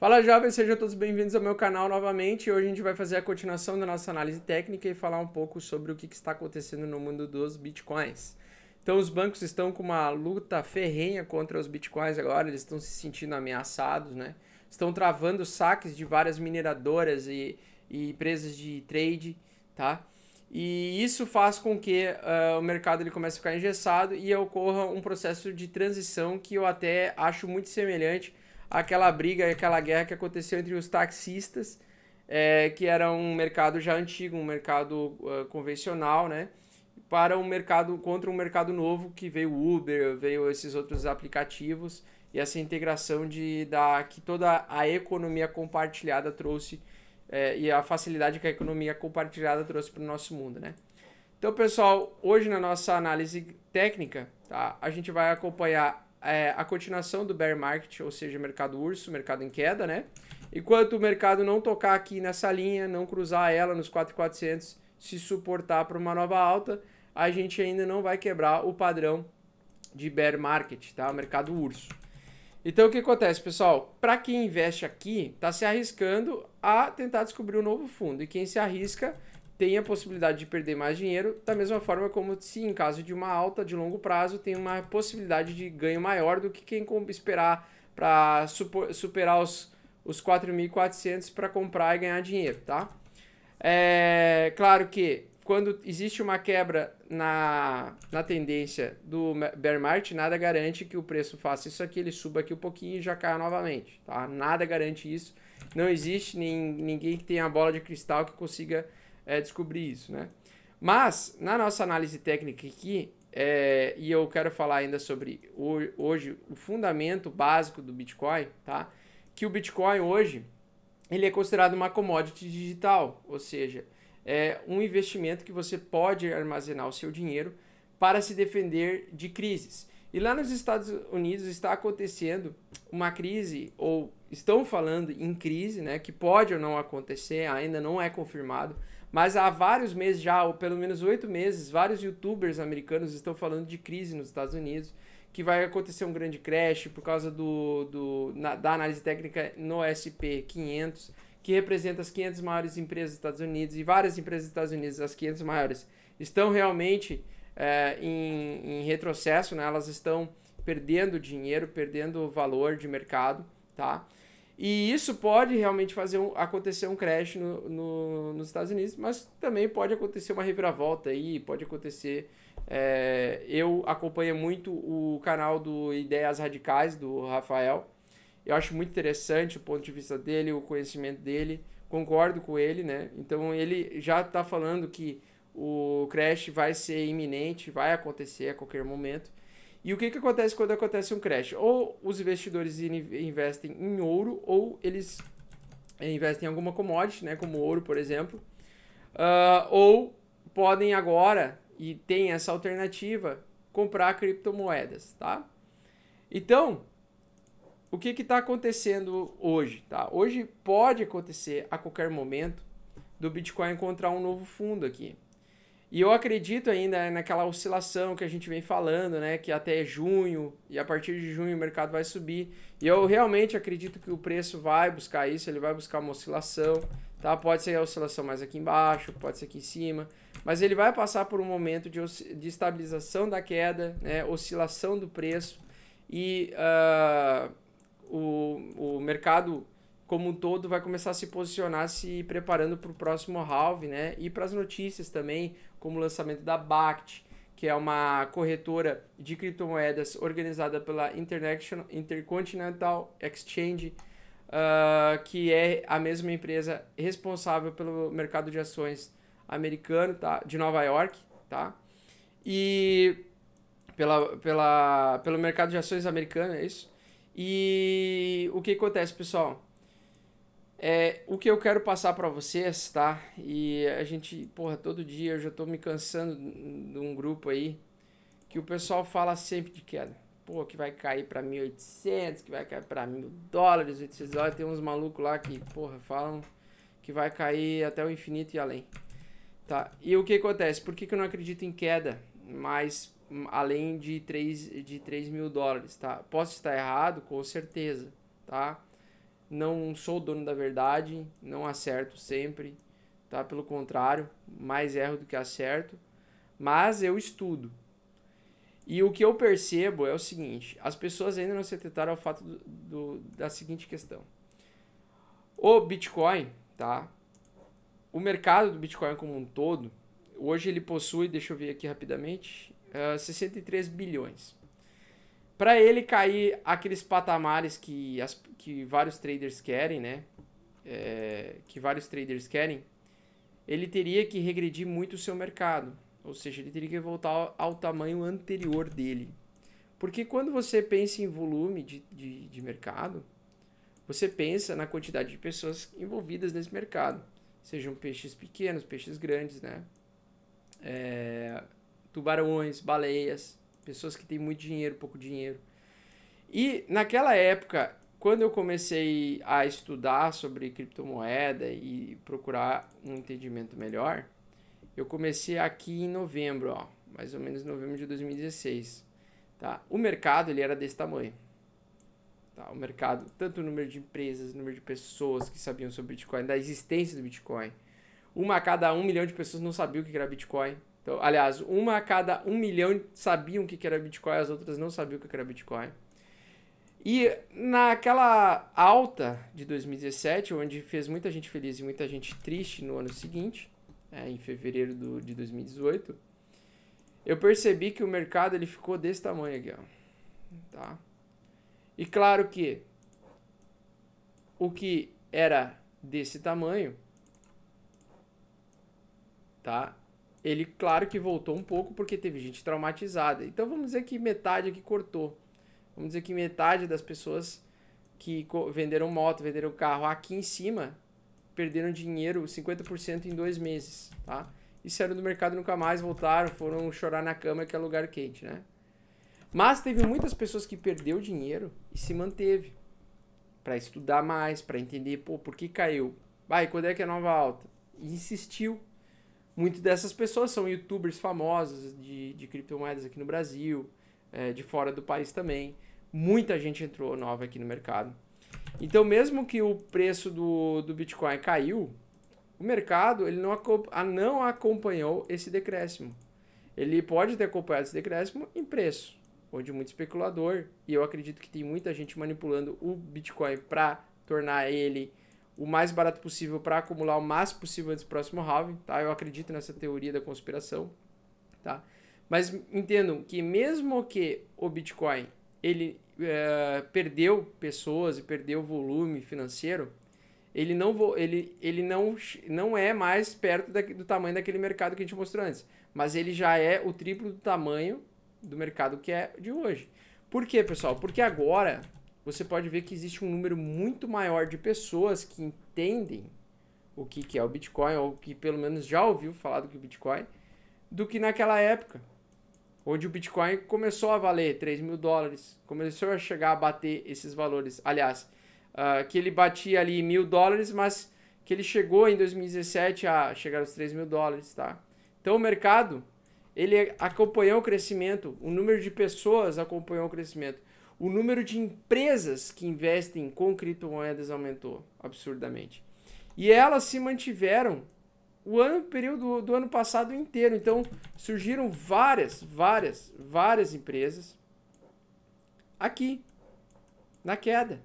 Fala jovens, sejam todos bem-vindos ao meu canal novamente. Hoje a gente vai fazer a continuação da nossa análise técnica e falar um pouco sobre o que está acontecendo no mundo dos bitcoins. Então, os bancos estão com uma luta ferrenha contra os bitcoins agora, eles estão se sentindo ameaçados, né? Estão travando saques de várias mineradoras e, e empresas de trade, tá? E isso faz com que uh, o mercado ele comece a ficar engessado e ocorra um processo de transição que eu até acho muito semelhante aquela briga, aquela guerra que aconteceu entre os taxistas, é, que era um mercado já antigo, um mercado uh, convencional, né? Para um mercado, contra um mercado novo que veio Uber, veio esses outros aplicativos e essa integração de, da, que toda a economia compartilhada trouxe é, e a facilidade que a economia compartilhada trouxe para o nosso mundo, né? Então, pessoal, hoje na nossa análise técnica, tá? A gente vai acompanhar é, a continuação do bear market, ou seja, mercado urso, mercado em queda, né? Enquanto o mercado não tocar aqui nessa linha, não cruzar ela nos 4.400, se suportar para uma nova alta, a gente ainda não vai quebrar o padrão de bear market, tá? O mercado urso. Então o que acontece, pessoal? Para quem investe aqui, está se arriscando a tentar descobrir um novo fundo. E quem se arrisca tem a possibilidade de perder mais dinheiro, da mesma forma como se em caso de uma alta de longo prazo tem uma possibilidade de ganho maior do que quem esperar para superar os, os 4.400 para comprar e ganhar dinheiro, tá? É claro que quando existe uma quebra na, na tendência do bear market, nada garante que o preço faça isso aqui, ele suba aqui um pouquinho e já caia novamente, tá? Nada garante isso. Não existe nem, ninguém que tenha a bola de cristal que consiga é, descobrir isso, né? Mas, na nossa análise técnica aqui, é, e eu quero falar ainda sobre hoje o fundamento básico do Bitcoin, tá? Que o Bitcoin hoje ele é considerado uma commodity digital, ou seja, é um investimento que você pode armazenar o seu dinheiro para se defender de crises. E lá nos Estados Unidos está acontecendo uma crise, ou estão falando em crise, né, que pode ou não acontecer, ainda não é confirmado, mas há vários meses já, ou pelo menos oito meses, vários youtubers americanos estão falando de crise nos Estados Unidos, que vai acontecer um grande crash por causa do, do na, da análise técnica no SP 500, que representa as 500 maiores empresas dos Estados Unidos e várias empresas dos Estados Unidos, as 500 maiores, estão realmente é, em, em retrocesso, né? elas estão perdendo dinheiro, perdendo valor de mercado, tá? E isso pode realmente fazer um, acontecer um crash no, no, nos Estados Unidos, mas também pode acontecer uma reviravolta aí, pode acontecer. É, eu acompanho muito o canal do Ideias Radicais, do Rafael. Eu acho muito interessante o ponto de vista dele, o conhecimento dele. Concordo com ele, né? Então ele já está falando que o crash vai ser iminente, vai acontecer a qualquer momento. E o que, que acontece quando acontece um crash? Ou os investidores investem em ouro, ou eles eh, investem em alguma commodity, né, como ouro, por exemplo, uh, ou podem agora, e tem essa alternativa, comprar criptomoedas, tá? Então, o que está acontecendo hoje, tá? Hoje pode acontecer a qualquer momento do Bitcoin encontrar um novo fundo aqui. E eu acredito ainda naquela oscilação que a gente vem falando, né? Que até junho, e a partir de junho o mercado vai subir. E eu realmente acredito que o preço vai buscar isso, ele vai buscar uma oscilação, tá? Pode ser a oscilação mais aqui embaixo, pode ser aqui em cima. Mas ele vai passar por um momento de, de estabilização da queda, né? Oscilação do preço. E uh, o, o mercado como um todo vai começar a se posicionar se preparando para o próximo halve, né? E para as notícias também, como o lançamento da BACT, que é uma corretora de criptomoedas organizada pela International, Intercontinental Exchange, uh, que é a mesma empresa responsável pelo mercado de ações americano, tá? De Nova York, tá? E pela, pela, pelo mercado de ações americano, é isso? E o que acontece, pessoal? É, o que eu quero passar para vocês, tá? E a gente, porra, todo dia eu já tô me cansando de um grupo aí que o pessoal fala sempre de queda. Pô, que vai cair para 1.800, que vai cair para mil dólares, 800 dólares. Tem uns malucos lá que, porra, falam que vai cair até o infinito e além. Tá? E o que acontece? Por que, que eu não acredito em queda mais hum, além de 3, de mil dólares, tá? Posso estar errado? Com certeza, Tá? não sou o dono da verdade, não acerto sempre, tá? Pelo contrário, mais erro do que acerto, mas eu estudo. E o que eu percebo é o seguinte: as pessoas ainda não se atentaram ao fato do, do, da seguinte questão. O Bitcoin, tá? O mercado do Bitcoin como um todo, hoje ele possui, deixa eu ver aqui rapidamente, uh, eh, 63 bilhões para ele cair aqueles patamares que, as, que vários traders querem, né? É, que vários traders querem, ele teria que regredir muito o seu mercado. Ou seja, ele teria que voltar ao, ao tamanho anterior dele. Porque quando você pensa em volume de, de, de mercado, você pensa na quantidade de pessoas envolvidas nesse mercado. Sejam peixes pequenos, peixes grandes, né? É, tubarões, baleias, pessoas que têm muito dinheiro, pouco dinheiro. E naquela época, quando eu comecei a estudar sobre criptomoeda e procurar um entendimento melhor, eu comecei aqui em novembro, ó, mais ou menos novembro de 2016. Tá? O mercado ele era desse tamanho. Tá? O mercado, tanto o número de empresas, o número de pessoas que sabiam sobre Bitcoin, da existência do Bitcoin. Uma a cada um milhão de pessoas não sabia o que era Bitcoin. Então, aliás, uma a cada um milhão sabiam o que era Bitcoin, as outras não sabiam o que era Bitcoin. E naquela alta de 2017, onde fez muita gente feliz e muita gente triste no ano seguinte, é, em fevereiro do, de 2018, eu percebi que o mercado ele ficou desse tamanho aqui, ó. Tá? E claro que o que era desse tamanho, tá? ele, claro que voltou um pouco porque teve gente traumatizada. Então vamos dizer que metade aqui é cortou. Vamos dizer que metade das pessoas que venderam moto, venderam carro aqui em cima, perderam dinheiro 50% em dois meses, tá? E saíram do mercado nunca mais, voltaram, foram chorar na cama que é lugar quente, né? Mas teve muitas pessoas que perdeu dinheiro e se manteve para estudar mais, para entender, pô, por que caiu? Vai, quando é que é nova alta? E insistiu, Muitas dessas pessoas são youtubers famosos de, de criptomoedas aqui no Brasil, é, de fora do país também. Muita gente entrou nova aqui no mercado. Então, mesmo que o preço do, do Bitcoin caiu, o mercado ele não, não acompanhou esse decréscimo. Ele pode ter acompanhado esse decréscimo em preço, onde muito especulador, e eu acredito que tem muita gente manipulando o Bitcoin para tornar ele o mais barato possível para acumular o máximo possível antes do próximo halving, tá? Eu acredito nessa teoria da conspiração, tá? Mas entendam que mesmo que o Bitcoin ele é, perdeu pessoas e perdeu volume financeiro, ele não vo, ele, ele não, não é mais perto da, do tamanho daquele mercado que a gente mostrou antes, mas ele já é o triplo do tamanho do mercado que é de hoje. Por quê, pessoal? Porque agora você pode ver que existe um número muito maior de pessoas que entendem o que, que é o Bitcoin, ou que pelo menos já ouviu falar do que o Bitcoin, do que naquela época, onde o Bitcoin começou a valer 3 mil dólares, começou a chegar a bater esses valores. Aliás, uh, que ele batia ali mil dólares, mas que ele chegou em 2017 a chegar aos 3 mil dólares, tá? Então o mercado, ele acompanhou o crescimento, o número de pessoas acompanhou o crescimento. O número de empresas que investem com criptomoedas aumentou absurdamente. E elas se mantiveram o ano, período do ano passado inteiro. Então, surgiram várias, várias, várias empresas aqui, na queda.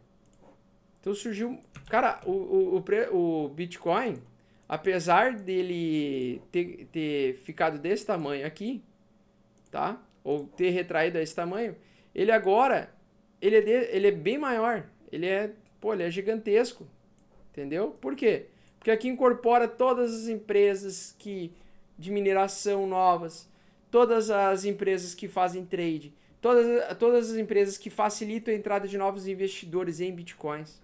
Então surgiu. Cara, o, o, o, o Bitcoin, apesar dele ter, ter ficado desse tamanho aqui, tá? Ou ter retraído a esse tamanho, ele agora ele é, de, ele é bem maior. Ele é, pô, ele é gigantesco. Entendeu? Por quê? Porque aqui incorpora todas as empresas que de mineração novas, todas as empresas que fazem trade, todas, todas as empresas que facilitam a entrada de novos investidores em bitcoins.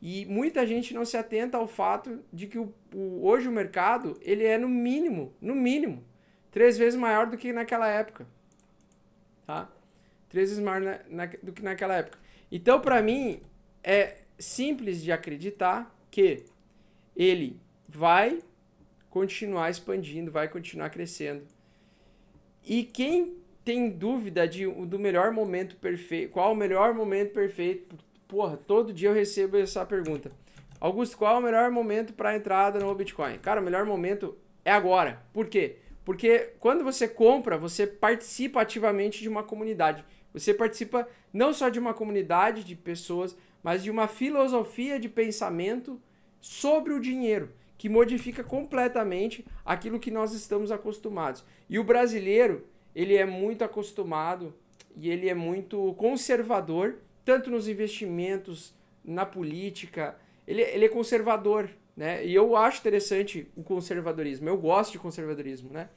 E muita gente não se atenta ao fato de que o, o, hoje o mercado ele é no mínimo, no mínimo, três vezes maior do que naquela época. Tá? três vezes maior na, na, do que naquela época. Então, para mim, é simples de acreditar que ele vai continuar expandindo, vai continuar crescendo. E quem tem dúvida de, do melhor momento perfeito, qual o melhor momento perfeito, porra, todo dia eu recebo essa pergunta. Augusto, qual é o melhor momento para entrada no Bitcoin? Cara, o melhor momento é agora. Por quê? Porque quando você compra, você participa ativamente de uma comunidade. Você participa não só de uma comunidade de pessoas, mas de uma filosofia de pensamento sobre o dinheiro, que modifica completamente aquilo que nós estamos acostumados. E o brasileiro, ele é muito acostumado e ele é muito conservador, tanto nos investimentos, na política, ele, ele é conservador, né? E eu acho interessante o conservadorismo, eu gosto de conservadorismo, né?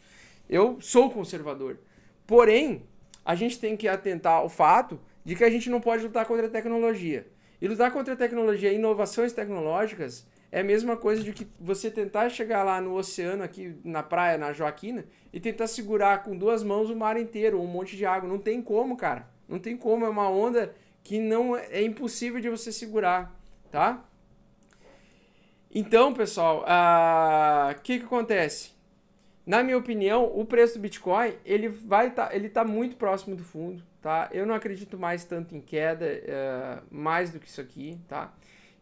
Eu sou conservador. Porém, a gente tem que atentar ao fato de que a gente não pode lutar contra a tecnologia. E lutar contra a tecnologia e inovações tecnológicas é a mesma coisa de que você tentar chegar lá no oceano, aqui na praia, na Joaquina, e tentar segurar com duas mãos o mar inteiro, um monte de água. Não tem como, cara. Não tem como. É uma onda que não é, é impossível de você segurar, tá? Então, pessoal, o uh, ah, que, que acontece? na minha opinião, o preço do Bitcoin, ele vai tá, ele tá muito próximo do fundo, tá? Eu não acredito mais tanto em queda, uh, mais do que isso aqui, tá?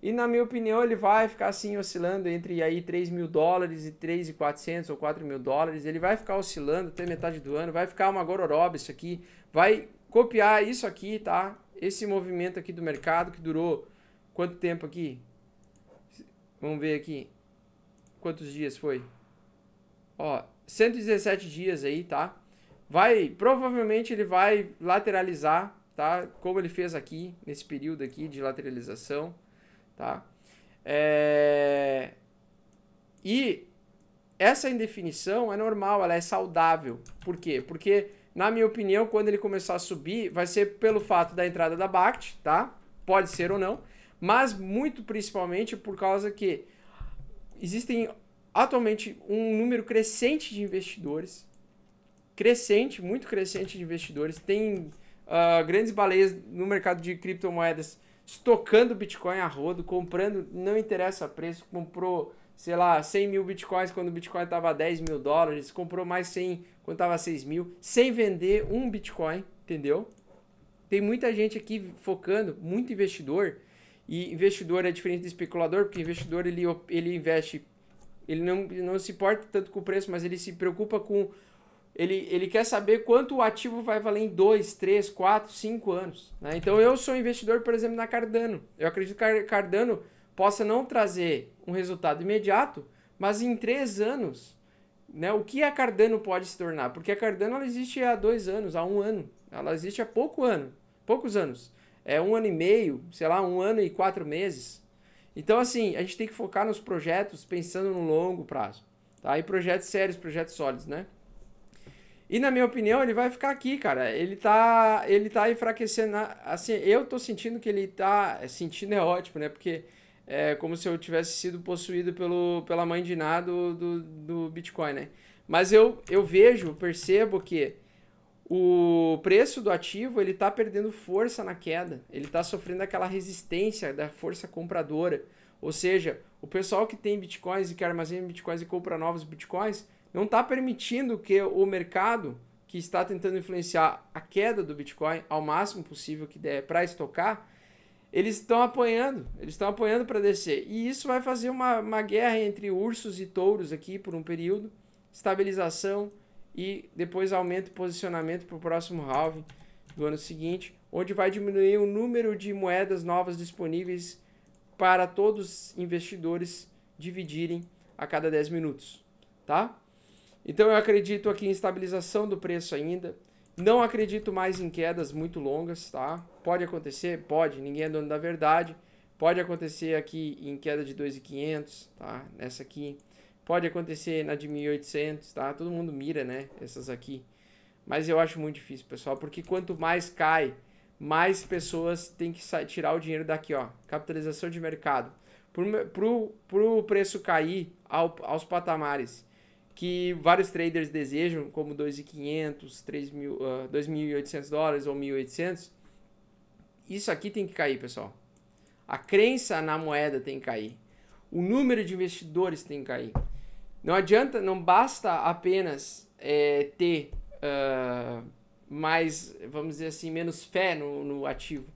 E na minha opinião, ele vai ficar assim oscilando entre aí 3 mil dólares e 3,400 ou 4 mil dólares. Ele vai ficar oscilando até metade do ano, vai ficar uma gororoba isso aqui, vai copiar isso aqui, tá? Esse movimento aqui do mercado que durou quanto tempo aqui? Vamos ver aqui. Quantos dias foi? Ó, 117 dias aí, tá? Vai, provavelmente ele vai lateralizar, tá? Como ele fez aqui, nesse período aqui de lateralização, tá? É... E essa indefinição é normal, ela é saudável. Por quê? Porque, na minha opinião, quando ele começar a subir, vai ser pelo fato da entrada da BACT, tá? Pode ser ou não, mas muito principalmente por causa que existem atualmente um número crescente de investidores, crescente, muito crescente de investidores, tem uh, grandes baleias no mercado de criptomoedas estocando Bitcoin a rodo, comprando, não interessa preço, comprou, sei lá, 100 mil Bitcoins quando o Bitcoin estava a 10 mil dólares, comprou mais 100 quando estava a 6 mil, sem vender um Bitcoin, entendeu? Tem muita gente aqui focando, muito investidor, e investidor é diferente do especulador, porque investidor ele, ele investe ele não, não se importa tanto com o preço, mas ele se preocupa com. Ele, ele quer saber quanto o ativo vai valer em 2, 3, 4, 5 anos. Né? Então eu sou investidor, por exemplo, na Cardano. Eu acredito que Cardano possa não trazer um resultado imediato, mas em 3 anos, né, o que a Cardano pode se tornar? Porque a Cardano ela existe há 2 anos, há um ano. Ela existe há pouco ano, poucos anos. É um ano e meio, sei lá, um ano e quatro meses. Então, assim, a gente tem que focar nos projetos pensando no longo prazo. Tá? E projetos sérios, projetos sólidos, né? E na minha opinião, ele vai ficar aqui, cara. Ele tá, ele tá enfraquecendo. Assim, eu tô sentindo que ele tá. É, sentindo é ótimo, né? Porque é como se eu tivesse sido possuído pelo, pela mãe de nada do, do, do Bitcoin, né? Mas eu, eu vejo, percebo que o preço do ativo ele está perdendo força na queda, ele está sofrendo aquela resistência da força compradora. Ou seja, o pessoal que tem bitcoins e que armazena bitcoins e compra novos bitcoins não está permitindo que o mercado que está tentando influenciar a queda do Bitcoin ao máximo possível que der para estocar, eles estão apoiando, eles estão apoiando para descer. E isso vai fazer uma, uma guerra entre ursos e touros aqui por um período, estabilização, e depois aumenta o posicionamento para o próximo halving do ano seguinte, onde vai diminuir o número de moedas novas disponíveis para todos os investidores dividirem a cada 10 minutos, tá? Então eu acredito aqui em estabilização do preço ainda. Não acredito mais em quedas muito longas, tá? Pode acontecer, pode, ninguém é dono da verdade. Pode acontecer aqui em queda de 2.500, tá? Nessa aqui Pode acontecer na de 1800, tá? Todo mundo mira, né? Essas aqui. Mas eu acho muito difícil, pessoal, porque quanto mais cai, mais pessoas têm que tirar o dinheiro daqui, ó. Capitalização de mercado. Pro, pro, pro preço cair ao, aos patamares que vários traders desejam, como 2.500, uh, 2.800 dólares ou 1.800, isso aqui tem que cair, pessoal. A crença na moeda tem que cair. O número de investidores tem que cair. Não adianta, não basta apenas é, ter uh, mais, vamos dizer assim, menos fé no, no ativo.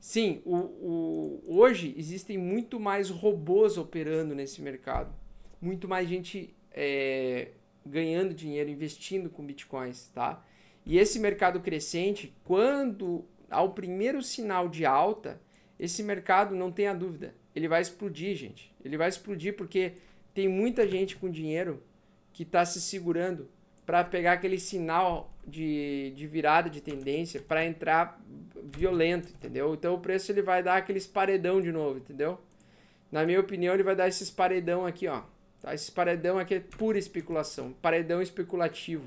Sim, o, o, hoje existem muito mais robôs operando nesse mercado. Muito mais gente é, ganhando dinheiro, investindo com bitcoins, tá? E esse mercado crescente, quando ao primeiro sinal de alta, esse mercado, não tenha dúvida, ele vai explodir, gente. Ele vai explodir porque tem muita gente com dinheiro que está se segurando para pegar aquele sinal de, de virada de tendência para entrar violento, entendeu? Então o preço ele vai dar aqueles paredão de novo, entendeu? Na minha opinião, ele vai dar esses paredão aqui, ó. Tá? Esse paredão aqui é pura especulação, paredão especulativo,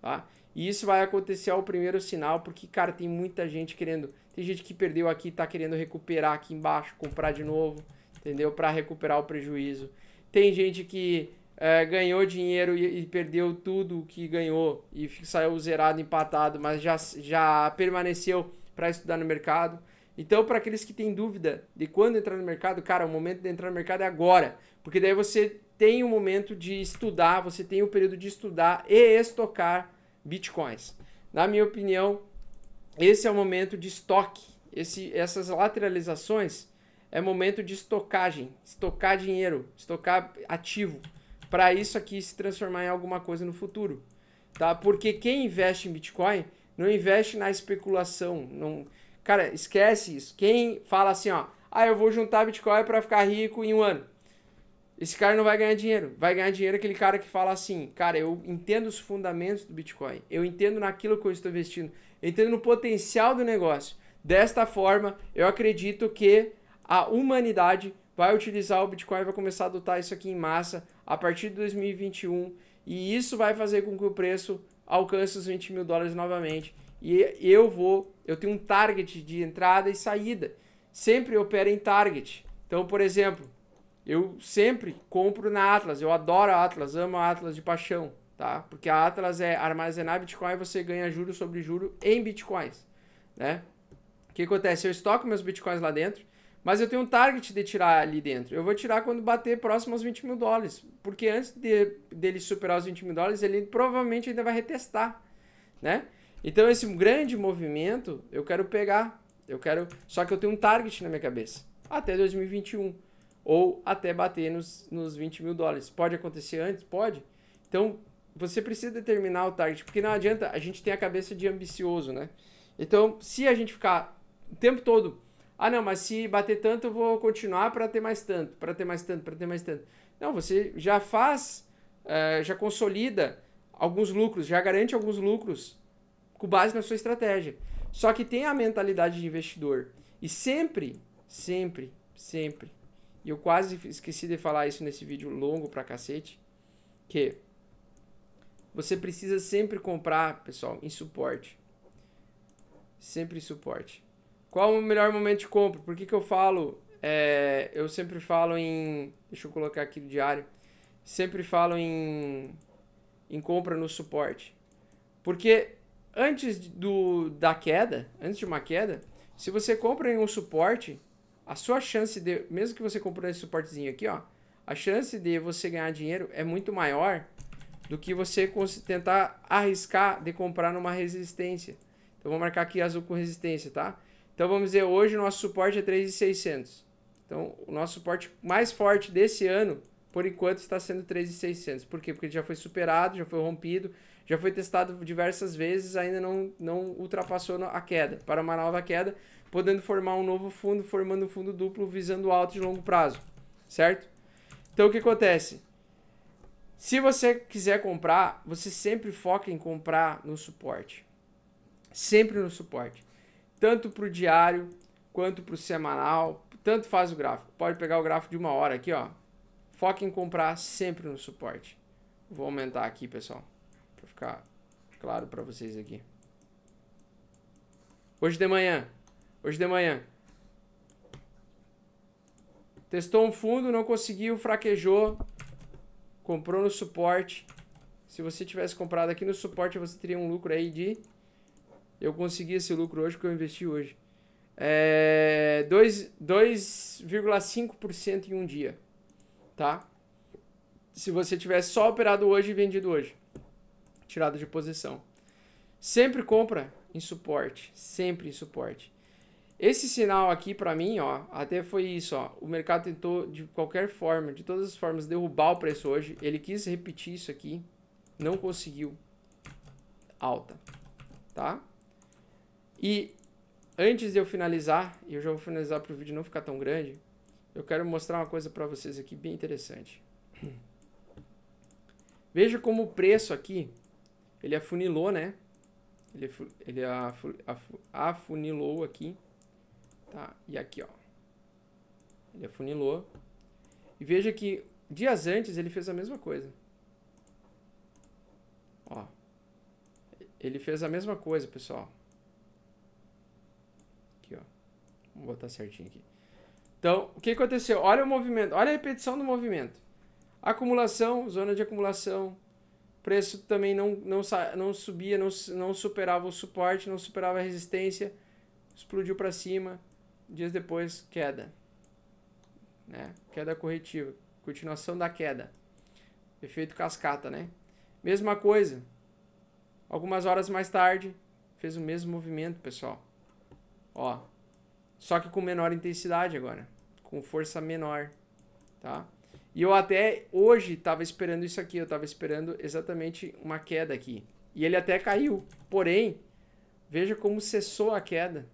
tá? E isso vai acontecer ao primeiro sinal, porque, cara, tem muita gente querendo. Tem gente que perdeu aqui, tá querendo recuperar aqui embaixo, comprar de novo, entendeu? Para recuperar o prejuízo. Tem gente que é, ganhou dinheiro e, e, perdeu tudo que ganhou e saiu zerado, empatado, mas já, já permaneceu para estudar no mercado. Então, para aqueles que têm dúvida de quando entrar no mercado, cara, o momento de entrar no mercado é agora, porque daí você tem o momento de estudar, você tem o período de estudar e estocar bitcoins. Na minha opinião, esse é o momento de estoque. Esse, essas lateralizações é momento de estocagem, estocar dinheiro, estocar ativo, para isso aqui se transformar em alguma coisa no futuro, tá? Porque quem investe em Bitcoin não investe na especulação, não, cara, esquece isso. Quem fala assim, ó, ah, eu vou juntar Bitcoin para ficar rico em um ano, esse cara não vai ganhar dinheiro. Vai ganhar dinheiro aquele cara que fala assim, cara, eu entendo os fundamentos do Bitcoin, eu entendo naquilo que eu estou investindo, eu entendo no potencial do negócio. Desta forma, eu acredito que a humanidade vai utilizar o Bitcoin, vai começar a adotar isso aqui em massa a partir de 2021 e isso vai fazer com que o preço alcance os 20 mil dólares novamente. E eu vou, eu tenho um target de entrada e saída. Sempre opera em target. Então, por exemplo, eu sempre compro na Atlas. Eu adoro a Atlas, amo a Atlas de paixão, tá? Porque a Atlas é armazenar Bitcoin e você ganha juro sobre juro em Bitcoins, né? O que acontece? Eu estoco meus Bitcoins lá dentro mas eu tenho um target de tirar ali dentro. Eu vou tirar quando bater próximo aos 20 mil dólares. Porque antes de, dele superar os 20 mil dólares, ele provavelmente ainda vai retestar, né? Então esse grande movimento eu quero pegar. Eu quero, só que eu tenho um target na minha cabeça até 2021 ou até bater nos, nos 20 mil dólares. Pode acontecer antes, pode. Então você precisa determinar o target, porque não adianta a gente tem a cabeça de ambicioso, né? Então se a gente ficar o tempo todo ah, não, mas se bater tanto, eu vou continuar para ter mais tanto, para ter mais tanto, para ter mais tanto. Não, você já faz, uh, já consolida alguns lucros, já garante alguns lucros com base na sua estratégia. Só que tem a mentalidade de investidor. E sempre, sempre, sempre, e eu quase esqueci de falar isso nesse vídeo longo pra cacete, que você precisa sempre comprar, pessoal, em suporte. Sempre em suporte. Qual o melhor momento de compra? Por que, que eu falo? É, eu sempre falo em. Deixa eu colocar aqui no diário. Sempre falo em, em compra no suporte. Porque antes do, da queda, antes de uma queda, se você compra em um suporte, a sua chance de. Mesmo que você comprou esse suportezinho aqui, ó. A chance de você ganhar dinheiro é muito maior do que você tentar arriscar de comprar numa resistência. Então vou marcar aqui azul com resistência, tá? Então vamos dizer, hoje o nosso suporte é 3,600. Então o nosso suporte mais forte desse ano, por enquanto, está sendo 3,600. Por quê? Porque ele já foi superado, já foi rompido, já foi testado diversas vezes, ainda não, não ultrapassou a queda, para uma nova queda, podendo formar um novo fundo, formando um fundo duplo visando alto de longo prazo, certo? Então o que acontece? Se você quiser comprar, você sempre foca em comprar no suporte. Sempre no suporte tanto para o diário quanto para o semanal, tanto faz o gráfico. Pode pegar o gráfico de uma hora aqui, ó. Foca em comprar sempre no suporte. Vou aumentar aqui, pessoal, para ficar claro para vocês aqui. Hoje de manhã, hoje de manhã, testou um fundo, não conseguiu, fraquejou, comprou no suporte. Se você tivesse comprado aqui no suporte, você teria um lucro aí de eu consegui esse lucro hoje porque eu investi hoje. É 2,5% em um dia, tá? Se você tivesse só operado hoje e vendido hoje, tirado de posição. Sempre compra em suporte, sempre em suporte. Esse sinal aqui para mim, ó, até foi isso, ó. O mercado tentou de qualquer forma, de todas as formas derrubar o preço hoje. Ele quis repetir isso aqui, não conseguiu. Alta, tá? E antes de eu finalizar, e eu já vou finalizar para o vídeo não ficar tão grande, eu quero mostrar uma coisa para vocês aqui bem interessante. Veja como o preço aqui, ele afunilou, né? Ele, ele afu, afu, afunilou aqui, tá? E aqui, ó. Ele afunilou. E veja que dias antes ele fez a mesma coisa. Ó. Ele fez a mesma coisa, pessoal. Vou botar certinho aqui. Então, o que aconteceu? Olha o movimento, olha a repetição do movimento. Acumulação, zona de acumulação. Preço também não, não, não subia, não, não superava o suporte, não superava a resistência. Explodiu para cima. Dias depois, queda. Né? Queda corretiva. Continuação da queda. Efeito cascata, né? Mesma coisa. Algumas horas mais tarde, fez o mesmo movimento, pessoal. Ó, só que com menor intensidade agora. Com força menor, tá? E eu até hoje estava esperando isso aqui. Eu estava esperando exatamente uma queda aqui. E ele até caiu. Porém, veja como cessou a queda.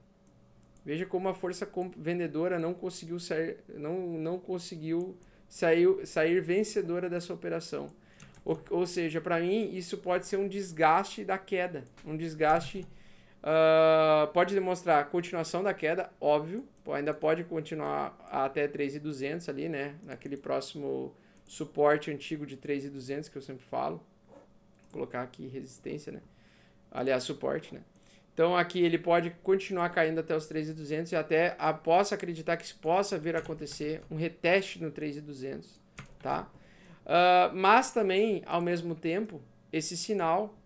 Veja como a força vendedora não conseguiu sair, não, não conseguiu sair, sair vencedora dessa operação. Ou, ou seja, para mim, isso pode ser um desgaste da queda, um desgaste Uh, pode demonstrar a continuação da queda, óbvio. Ainda pode continuar até 3,200 ali, né? Naquele próximo suporte antigo de 3,200 que eu sempre falo. Vou colocar aqui resistência, né? Aliás, suporte, né? Então aqui ele pode continuar caindo até os 3,200 e até após acreditar que possa vir a acontecer um reteste no 3,200, tá? Uh, mas também, ao mesmo tempo, esse sinal,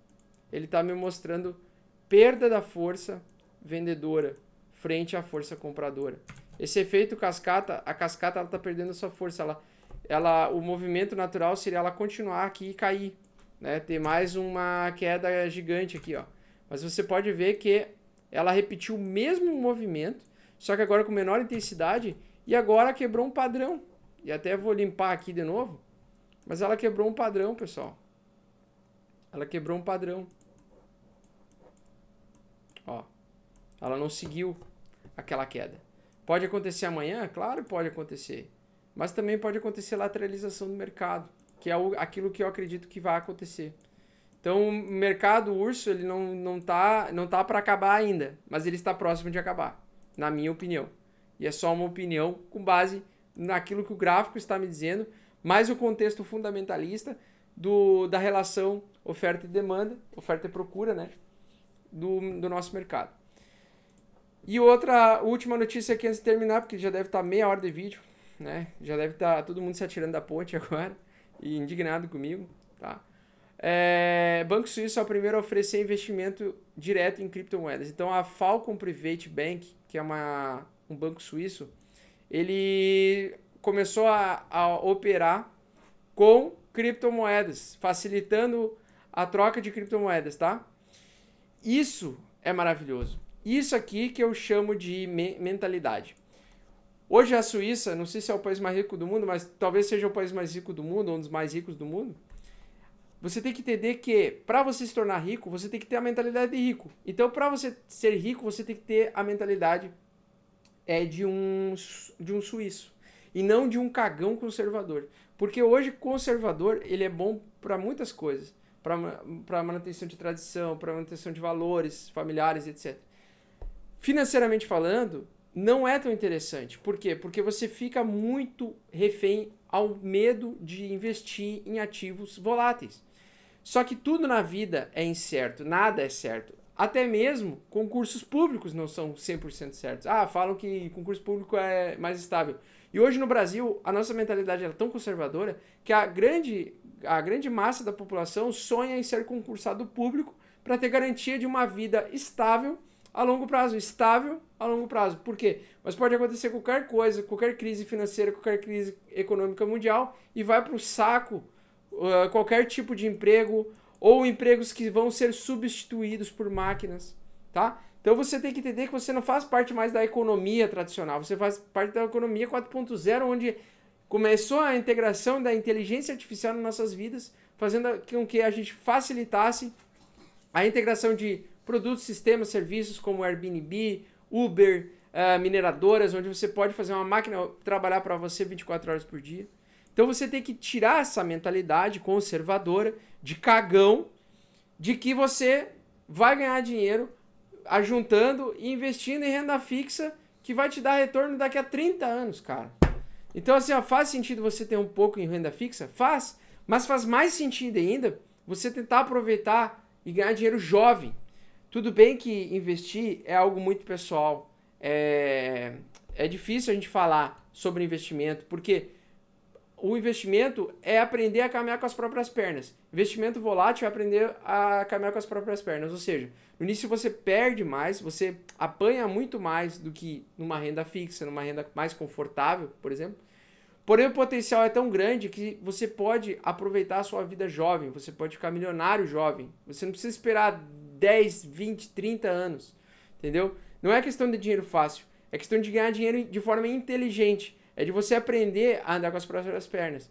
ele está me mostrando perda da força vendedora frente à força compradora. Esse efeito cascata, a cascata ela está perdendo a sua força. Ela, ela, o movimento natural seria ela continuar aqui e cair, né? Ter mais uma queda gigante aqui, ó. Mas você pode ver que ela repetiu o mesmo movimento, só que agora com menor intensidade e agora quebrou um padrão. E até vou limpar aqui de novo, mas ela quebrou um padrão, pessoal. Ela quebrou um padrão. Ela não seguiu aquela queda. Pode acontecer amanhã? Claro, pode acontecer. Mas também pode acontecer lateralização do mercado, que é aquilo que eu acredito que vai acontecer. Então, o mercado o urso, ele não, não tá, não tá para acabar ainda, mas ele está próximo de acabar, na minha opinião. E é só uma opinião com base naquilo que o gráfico está me dizendo, mais o contexto fundamentalista do, da relação oferta e demanda, oferta e procura, né? Do, do nosso mercado. E outra última notícia aqui antes de terminar, porque já deve estar tá meia hora de vídeo, né? Já deve estar tá todo mundo se atirando da ponte agora e indignado comigo, tá? É, Banco Suíço é o primeiro a oferecer investimento direto em criptomoedas. Então a Falcon Private Bank, que é uma, um banco suíço, ele começou a, a operar com criptomoedas, facilitando a troca de criptomoedas, tá? Isso é maravilhoso. Isso aqui que eu chamo de me mentalidade. Hoje a Suíça, não sei se é o país mais rico do mundo, mas talvez seja o país mais rico do mundo, um dos mais ricos do mundo. Você tem que entender que para você se tornar rico, você tem que ter a mentalidade de rico. Então, para você ser rico, você tem que ter a mentalidade é de um de um suíço e não de um cagão conservador. Porque hoje conservador, ele é bom para muitas coisas, para manutenção de tradição, para manutenção de valores familiares, etc financeiramente falando, não é tão interessante. Por quê? Porque você fica muito refém ao medo de investir em ativos voláteis. Só que tudo na vida é incerto, nada é certo. Até mesmo concursos públicos não são 100% certos. Ah, falam que concurso público é mais estável. E hoje no Brasil, a nossa mentalidade é tão conservadora que a grande, a grande massa da população sonha em ser concursado público para ter garantia de uma vida estável a longo prazo, estável a longo prazo. Por quê? Mas pode acontecer qualquer coisa, qualquer crise financeira, qualquer crise econômica mundial e vai para o saco uh, qualquer tipo de emprego ou empregos que vão ser substituídos por máquinas, tá? Então você tem que entender que você não faz parte mais da economia tradicional, você faz parte da economia 4.0, onde começou a integração da inteligência artificial nas nossas vidas, fazendo com que a gente facilitasse a integração de produtos, sistemas, serviços como Airbnb, Uber, uh, mineradoras, onde você pode fazer uma máquina trabalhar para você 24 horas por dia. Então você tem que tirar essa mentalidade conservadora de cagão de que você vai ganhar dinheiro ajuntando e investindo em renda fixa que vai te dar retorno daqui a 30 anos, cara. Então assim, ó, faz sentido você ter um pouco em renda fixa? Faz, mas faz mais sentido ainda você tentar aproveitar e ganhar dinheiro jovem. Tudo bem que investir é algo muito pessoal. É, é difícil a gente falar sobre investimento, porque o investimento é aprender a caminhar com as próprias pernas. Investimento volátil é aprender a caminhar com as próprias pernas. Ou seja, no início você perde mais, você apanha muito mais do que numa renda fixa, numa renda mais confortável, por exemplo. Porém, o potencial é tão grande que você pode aproveitar a sua vida jovem, você pode ficar milionário jovem. Você não precisa esperar 10, 20, 30 anos. Entendeu? Não é questão de dinheiro fácil, é questão de ganhar dinheiro de forma inteligente. É de você aprender a andar com as próprias pernas.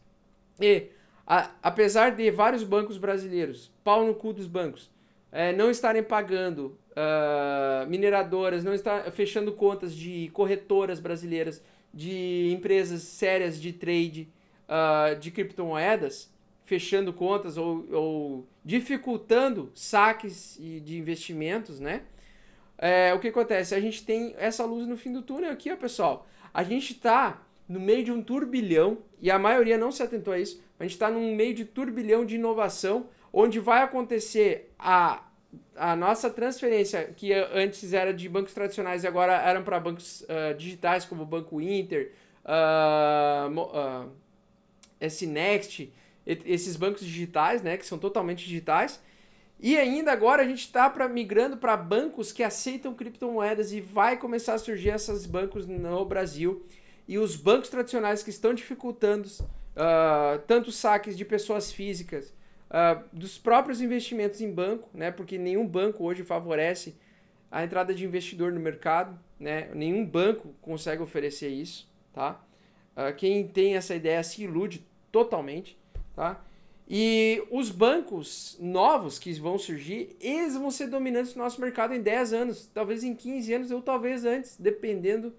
E, a, apesar de vários bancos brasileiros, pau no cu dos bancos, é, não estarem pagando uh, mineradoras, não estar fechando contas de corretoras brasileiras, de empresas sérias de trade uh, de criptomoedas, fechando contas ou, ou dificultando saques de investimentos, né? É, o que acontece? A gente tem essa luz no fim do túnel aqui, ó, pessoal. A gente está no meio de um turbilhão, e a maioria não se atentou a isso, a gente está num meio de turbilhão de inovação, onde vai acontecer a, a nossa transferência, que antes era de bancos tradicionais e agora eram para bancos uh, digitais, como o Banco Inter, uh, ah, uh, ah, S-Next, esses bancos digitais, né, que são totalmente digitais. E ainda agora a gente está migrando para bancos que aceitam criptomoedas e vai começar a surgir esses bancos no Brasil. E os bancos tradicionais que estão dificultando uh, tanto saques de pessoas físicas, uh, dos próprios investimentos em banco, né? porque nenhum banco hoje favorece a entrada de investidor no mercado, né? nenhum banco consegue oferecer isso. Tá? Uh, quem tem essa ideia se ilude totalmente. Tá? E os bancos novos que vão surgir, eles vão ser dominantes no nosso mercado em 10 anos, talvez em 15 anos ou talvez antes, dependendo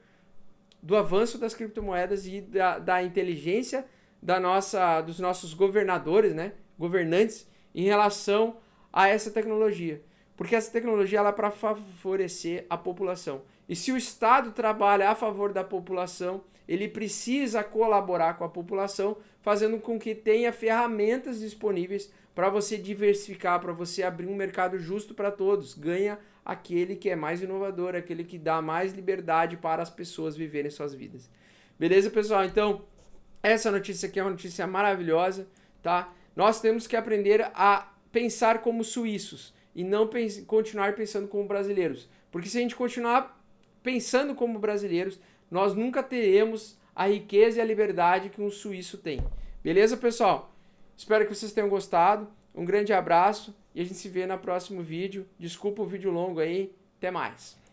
do avanço das criptomoedas e da, da inteligência da nossa, dos nossos governadores, né? governantes, em relação a essa tecnologia. Porque essa tecnologia ela é para favorecer a população. E se o Estado trabalha a favor da população, ele precisa colaborar com a população, fazendo com que tenha ferramentas disponíveis para você diversificar, para você abrir um mercado justo para todos. Ganha aquele que é mais inovador, aquele que dá mais liberdade para as pessoas viverem suas vidas. Beleza, pessoal? Então, essa notícia aqui é uma notícia maravilhosa, tá? Nós temos que aprender a pensar como suíços e não continuar pensando como brasileiros. Porque se a gente continuar pensando como brasileiros, nós nunca teremos a riqueza e a liberdade que um suíço tem. Beleza, pessoal? Espero que vocês tenham gostado. Um grande abraço e a gente se vê no próximo vídeo. Desculpa o vídeo longo aí. Até mais.